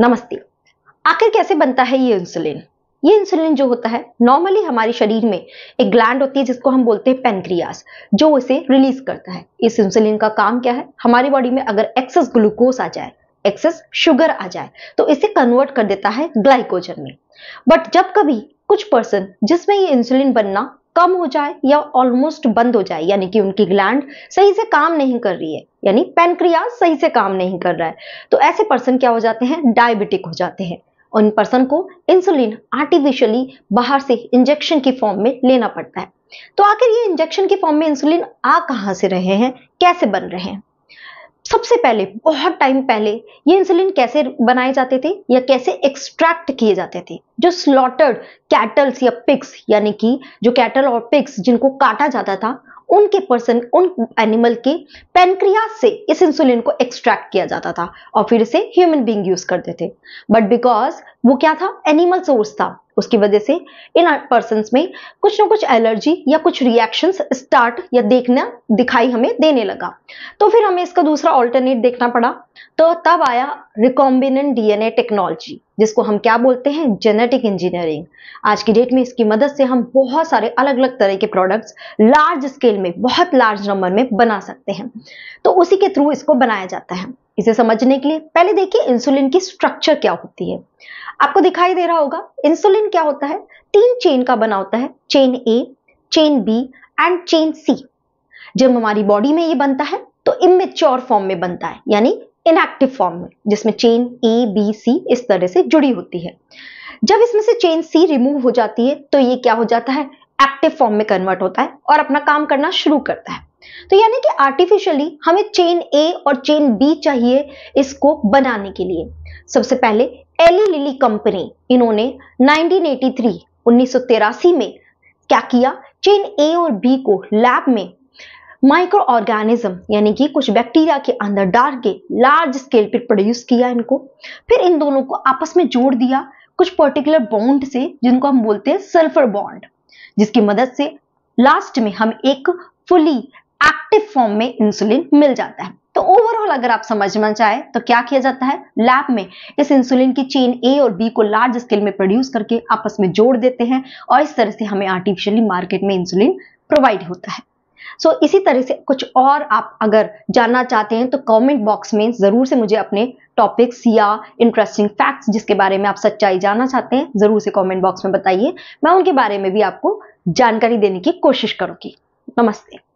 नमस्ते आखिर कैसे बनता है ये इंसुलिन ये इंसुलिन जो होता है नॉर्मली हमारे शरीर में एक ग्लैंड होती है जिसको हम बोलते हैं पेनक्रियास जो इसे रिलीज करता है इस इंसुलिन का काम क्या है हमारी बॉडी में अगर एक्सेस ग्लूकोज आ जाए एक्सेस शुगर आ जाए तो इसे कन्वर्ट कर देता है ग्लाइकोजन में बट जब कभी कुछ पर्सन जिसमें ये इंसुलिन बनना कम हो जाए या ऑलमोस्ट बंद हो जाए यानी कि उनकी ग्लैंड सही से काम नहीं कर रही है यानी पेनक्रिया सही से काम नहीं कर रहा है तो ऐसे पर्सन क्या हो जाते हैं डायबिटिक हो जाते हैं उन पर्सन को इंसुलिन आर्टिफिशियली बाहर से इंजेक्शन की फॉर्म में लेना पड़ता है तो आखिर ये इंजेक्शन की फॉर्म में इंसुलिन आ कहां से रहे हैं कैसे बन रहे हैं सबसे पहले बहुत टाइम पहले ये इंसुलिन कैसे बनाए जाते थे या कैसे एक्सट्रैक्ट किए जाते थे जो स्लॉटर्ड कैटल्स या पिक्स यानी कि जो कैटल और पिक्स जिनको काटा जाता था उनके पर्सन उन एनिमल के पेनक्रिया से इस इंसुलिन को एक्सट्रैक्ट किया जाता था और फिर इसे ह्यूमन बींग यूज करते थे बट बिकॉज वो क्या था एनिमल सोर्स था उसकी वजह से इन पर्सन में कुछ ना कुछ एलर्जी या कुछ रिएक्शन स्टार्ट या देखना दिखाई हमें देने लगा तो फिर हमें इसका दूसरा ऑल्टरनेट देखना पड़ा तो तब आया रिकॉम्बिनेंट डीएनए टेक्नोलॉजी जिसको हम क्या बोलते हैं जेनेटिक इंजीनियरिंग आज की डेट में इसकी मदद से हम बहुत सारे अलग अलग तरह के प्रोडक्ट्स लार्ज स्केल में बहुत लार्ज नंबर में बना सकते हैं तो उसी के थ्रू इसको बनाया जाता है इसे समझने के लिए पहले देखिए इंसुलिन की स्ट्रक्चर क्या होती है आपको दिखाई दे रहा होगा इंसुलिन क्या होता है तीन चेन का बना होता है chain A chain B and chain C जब हमारी बॉडी में ये बनता है तो इमेच्योर फॉर्म में बनता है यानी इनएक्टिव फॉर्म में जिसमें चेन ए बी सी इस तरह से जुड़ी होती है जब इसमें से चेन सी रिमूव हो जाती है तो ये क्या हो जाता है एक्टिव फॉर्म में कन्वर्ट होता है और अपना काम करना शुरू करता है तो यानी कि आर्टिफिशियली हमें चेन ए और चेन बी चाहिए इसको बनाने के लिए सबसे पहले एली लिली कंपनी इन्होंने 1983 1983 में क्या किया चेन ए और बी को लैब में माइक्रो ऑर्गेनिज्म यानी कि कुछ बैक्टीरिया के अंदर डाल के लार्ज स्केल पर प्रोड्यूस किया इनको फिर इन दोनों को आपस में जोड़ दिया कुछ पर्टिकुलर बॉन्ड से जिनको हम बोलते हैं सल्फर बॉन्ड जिसकी मदद से लास्ट में हम एक फुली एक्टिव फॉर्म में इंसुलिन मिल जाता है तो ओवरऑल अगर आप समझना चाहे तो क्या किया जाता है लैब में इस इंसुलिन की चेन ए और बी को लार्ज स्केल में प्रोड्यूस करके आपस में जोड़ देते हैं और इस तरह से हमें आर्टिफिशियली मार्केट में इंसुलिन प्रोवाइड होता है सो so, इसी तरह से कुछ और आप अगर जानना चाहते हैं तो कमेंट बॉक्स में ज़रूर से मुझे अपने टॉपिक्स या इंटरेस्टिंग फैक्ट्स जिसके बारे में आप सच्चाई जानना चाहते हैं ज़रूर से कमेंट बॉक्स में बताइए मैं उनके बारे में भी आपको जानकारी देने की कोशिश करूंगी नमस्ते